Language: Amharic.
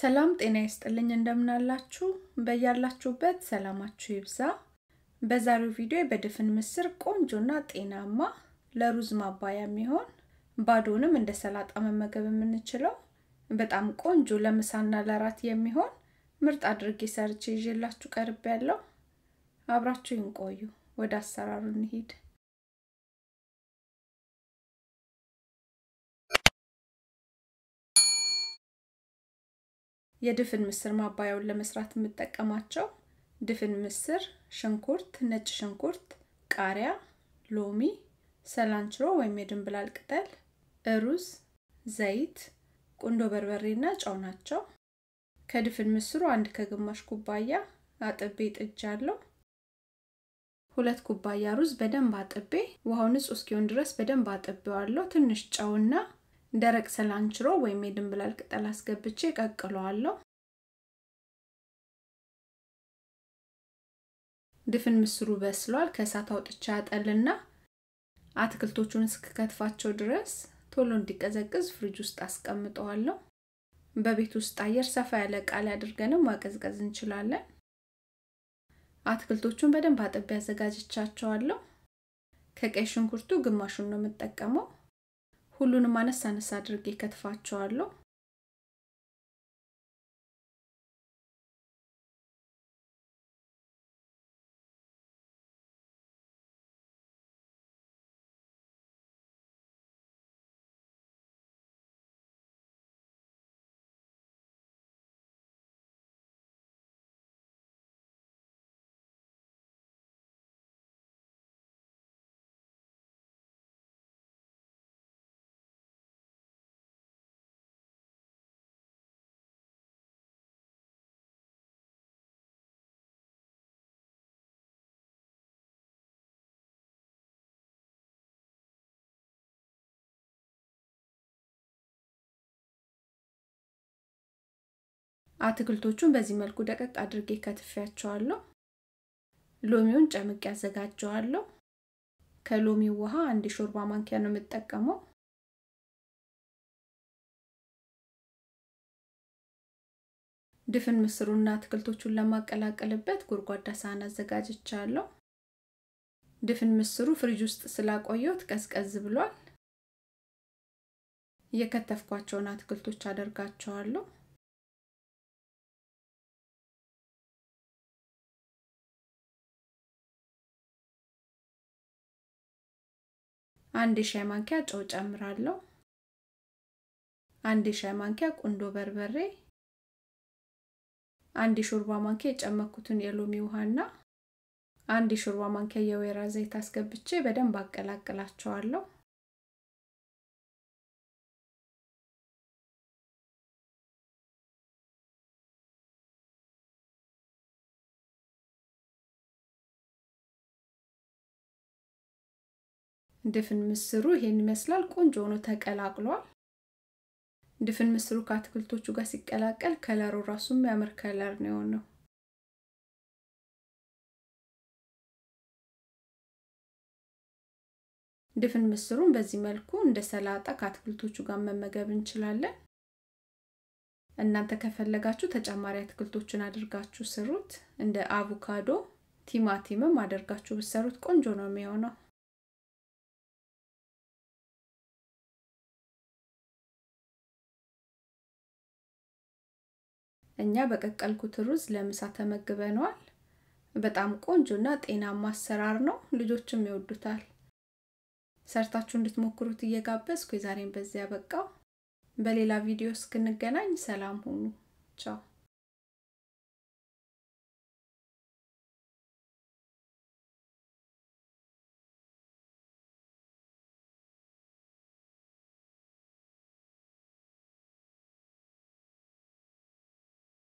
ሰላም ጤና ይስጥልኝ፣ እንደምናላችሁ በያላችሁበት ሰላማችሁ ይብዛ። በዛሬው ቪዲዮ በድፍን ምስር ቆንጆና ጤናማ ለሩዝ ማባያ የሚሆን ባዶንም እንደ ሰላጣ መመገብ የምንችለው በጣም ቆንጆ ለምሳና ለራት የሚሆን ምርጥ አድርጌ ሰርቼ ይዤላችሁ ቀርቤ ያለው አብራችሁ ይንቆዩ። ወደ አሰራሩ እንሂድ። የድፍን ምስር ማባያውን ለመስራት የምጠቀማቸው ድፍን ምስር፣ ሽንኩርት፣ ነጭ ሽንኩርት፣ ቃሪያ፣ ሎሚ፣ ሰላንችሮ ወይም የድንብላል ቅጠል፣ እሩዝ፣ ዘይት፣ ቁንዶ እና ጨው ናቸው። ከድፍን ምስሩ አንድ ከግማሽ ኩባያ አጥቤ ጥጃለሁ። ሁለት ኩባያ ሩዝ በደንብ አጥቤ ውሃው ንጹህ እስኪሆን ድረስ በደንብ አጥቤዋለሁ። ትንሽ ጨውና ደረቅ ሰላንችሮ ወይም የድንብላል ቅጠል አስገብቼ ቀቅለዋለሁ። ድፍን ምስሩ በስሏል። ከእሳት አውጥቼ አጠልና አትክልቶቹን እስክከትፋቸው ድረስ ቶሎ እንዲቀዘቅዝ ፍሪጅ ውስጥ አስቀምጠዋለሁ። በቤት ውስጥ አየር ሰፋ ያለ ቃል አድርገንም ማቀዝቀዝ እንችላለን። አትክልቶቹን በደንብ አጥቤ አዘጋጅቻቸዋለሁ። ከቀይ ሽንኩርቱ ግማሹን ነው የምጠቀመው። ሁሉንም አነስ አነስ አድርጌ ከትፋቸዋለሁ። አትክልቶቹን በዚህ መልኩ ደቀቅ አድርጌ ከትፌያቸዋለሁ። ሎሚውን ጨምቅ ያዘጋጀዋለሁ። ከሎሚው ውሃ አንድ ሾርባ ማንኪያ ነው የምጠቀመው። ድፍን ምስሩና አትክልቶቹን ለማቀላቀልበት ጎድጓዳ ሳህን አዘጋጅቻለሁ። ድፍን ምስሩ ፍሪጅ ውስጥ ስላቆየሁት ቀዝቀዝ ብሏል። የከተፍኳቸውን አትክልቶች አደርጋቸዋለሁ። አንድ የሻይ ማንኪያ ጨው ጨምራለሁ። አንድ የሻይ ማንኪያ ቁንዶ በርበሬ፣ አንድ የሾርባ ማንኪያ የጨመኩትን የሎሚ ውሃና አንድ የሾርባ ማንኪያ የወይራ ዘይት አስገብቼ በደንብ አቀላቅላቸዋለሁ። ድፍን ምስሩ ይሄን ይመስላል። ቆንጆ ሆኖ ተቀላቅሏል። ድፍን ምስሩ ከአትክልቶቹ ጋር ሲቀላቀል ከለሩ ራሱ የሚያምር ከለር ነው የሆነው። ድፍን ምስሩን በዚህ መልኩ እንደ ሰላጣ ከአትክልቶቹ ጋር መመገብ እንችላለን። እናንተ ከፈለጋችሁ ተጨማሪ አትክልቶችን አድርጋችሁ ስሩት። እንደ አቮካዶ፣ ቲማቲምም አድርጋችሁ ብሰሩት ቆንጆ ነው የሚሆነው። እኛ በቀቀልኩት ሩዝ ለምሳ ተመግበነዋል። በጣም ቆንጆና ጤናማ አሰራር ነው። ልጆችም ይወዱታል። ሰርታችሁ እንድትሞክሩት እየጋበዝኩ የዛሬን በዚያ በቃው። በሌላ ቪዲዮ እስክንገናኝ ሰላም ሁኑ። ቻው።